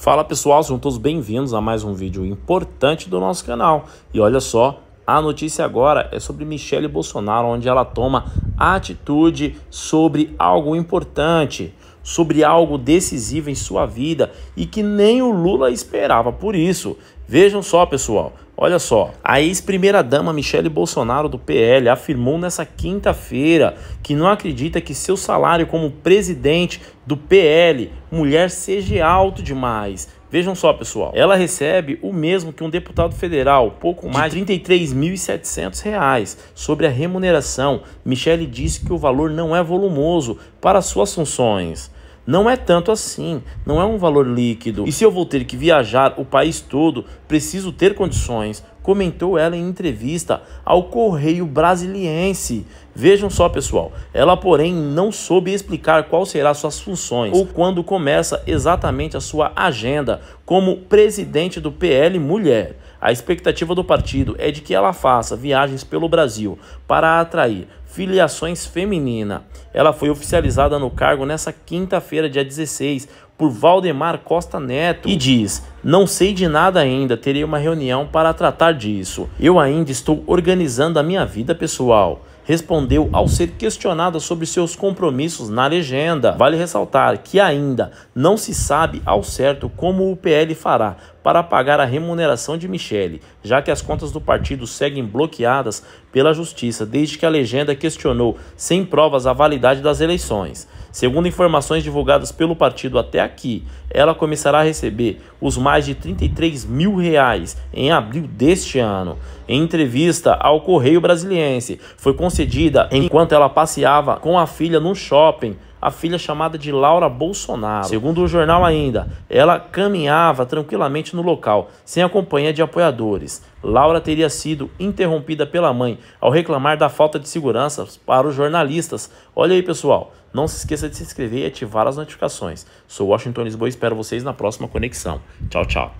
Fala pessoal, sejam todos bem-vindos a mais um vídeo importante do nosso canal. E olha só, a notícia agora é sobre Michele Bolsonaro, onde ela toma atitude sobre algo importante sobre algo decisivo em sua vida e que nem o Lula esperava por isso. Vejam só, pessoal. Olha só, a ex-primeira-dama Michele Bolsonaro do PL afirmou nessa quinta-feira que não acredita que seu salário como presidente do PL, mulher, seja alto demais. Vejam só, pessoal, ela recebe o mesmo que um deputado federal, pouco mais de R$ 33.700. Sobre a remuneração, Michele disse que o valor não é volumoso para suas funções. Não é tanto assim, não é um valor líquido. E se eu vou ter que viajar o país todo, preciso ter condições, comentou ela em entrevista ao Correio Brasiliense. Vejam só, pessoal, ela, porém, não soube explicar qual será suas funções ou quando começa exatamente a sua agenda como presidente do PL Mulher. A expectativa do partido é de que ela faça viagens pelo Brasil para atrair filiações feminina. Ela foi oficializada no cargo nesta quinta-feira, dia 16, por Valdemar Costa Neto e diz: Não sei de nada ainda, terei uma reunião para tratar disso. Eu ainda estou organizando a minha vida pessoal. Respondeu ao ser questionada sobre seus compromissos na legenda. Vale ressaltar que ainda não se sabe ao certo como o PL fará para pagar a remuneração de Michele, já que as contas do partido seguem bloqueadas pela justiça desde que a legenda questionou, sem provas, a validade das eleições. Segundo informações divulgadas pelo partido até aqui, ela começará a receber os mais de 33 mil reais em abril deste ano. Em entrevista ao Correio Brasiliense, foi concedida enquanto ela passeava com a filha no shopping a filha chamada de Laura Bolsonaro. Segundo o jornal ainda, ela caminhava tranquilamente no local, sem a companhia de apoiadores. Laura teria sido interrompida pela mãe ao reclamar da falta de segurança para os jornalistas. Olha aí, pessoal. Não se esqueça de se inscrever e ativar as notificações. Sou Washington Lisboa e espero vocês na próxima conexão. Tchau, tchau.